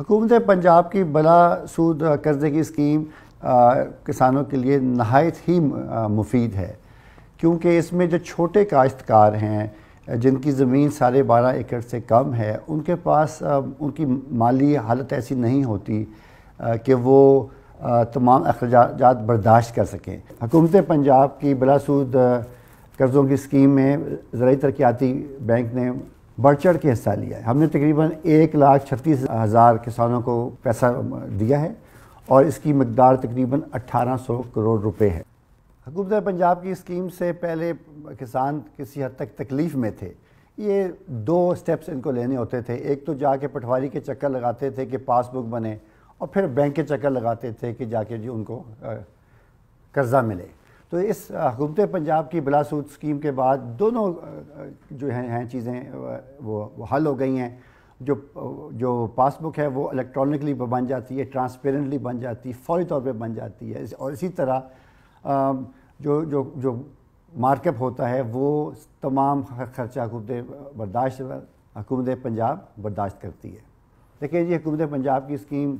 हुकूमत पंजाब की बला सूद कर्ज़े की स्कीम आ, किसानों के लिए नहायत ही मुफीद है क्योंकि इसमें जो छोटे काश्तकार हैं जिनकी ज़मीन साढ़े बारह एकड़ से कम है उनके पास आ, उनकी माली हालत ऐसी नहीं होती कि वो तमाम अखराज बर्दाश्त कर सकें हुकूमत पंजाब की बलासूद कर्ज़ों की स्कीम में ज़रूरी तरक्याती बैंक ने बढ़ चढ़ के हिस्सा लिया है हमने तकरीबन एक लाख छत्तीस हज़ार किसानों को पैसा दिया है और इसकी मकदार तकरीबन सौ करोड़ रुपये है हकूमत पंजाब की स्कीम से पहले किसान किसी हद तक तकलीफ़ में थे ये दो स्टेप्स इनको लेने होते थे एक तो जाके पटवारी के चक्कर लगाते थे कि पासबुक बने और फिर बैंक के चक्कर लगाते थे कि जाके जी उनको कर्ज़ा मिले तो इस हुकूमत पंजाब की बिलासूद स्कीम के बाद दोनों जो हैं हैं चीज़ें वो, वो हल हो गई हैं जो जो पासबुक है वो इलेक्ट्रॉनिकली बन जाती है ट्रांसपेरेंटली बन जाती है फौरी तौर पे बन जाती है और इसी तरह जो जो जो मार्कअप होता है वो तमाम खर्चा हुकूमत बर्दाश्त हुकूमत पंजाब बर्दाश्त करती है देखिए ये हुकूमत पंजाब की स्कीम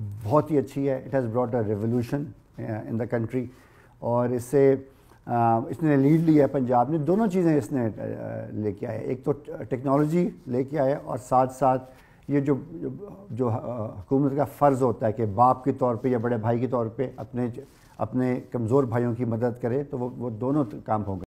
बहुत ही अच्छी है it has brought a revolution in the country और इससे इसने लीड लिया है पंजाब ने दोनों चीज़ें इसने लेके आए एक तो टेक्नोलॉजी लेके आए और साथ साथ ये जो जो हुकूमत का फ़र्ज़ होता है कि बाप के तौर पे या बड़े भाई के तौर पे अपने अपने कमज़ोर भाइयों की मदद करे तो वो वो दोनों काम होंगे